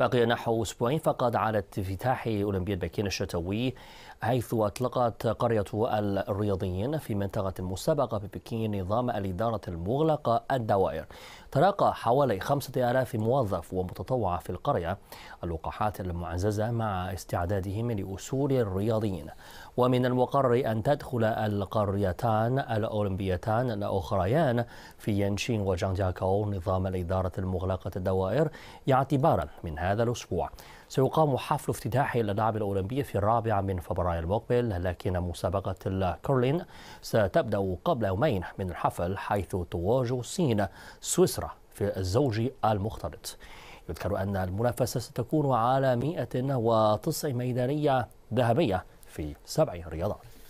بقي نحو أسبوعين فقط على افتتاح أولمبياد بكين الشتوي حيث أطلقت قرية الرياضيين في منطقة المسابقة ببكين نظام الإدارة المغلقة الدوائر تلقى حوالي خمسة آلاف موظف ومتطوع في القرية اللقاحات المعززة مع استعدادهم لأصول الرياضيين ومن المقرر أن تدخل القريتان الأولمبيتان الأخريان في ينشين وجانجاكو نظام الإدارة المغلقة الدوائر اعتبارا من هذا الأسبوع سيقام حفل افتتاح الألعاب الأولمبية في الرابع من فبراير المقبل لكن مسابقة الكورلين ستبدأ قبل يومين من الحفل حيث تواجه الصين سويسرا في الزوج المختلط يذكر أن المنافسة ستكون على 109 ميدالية ذهبية في سبع رياضات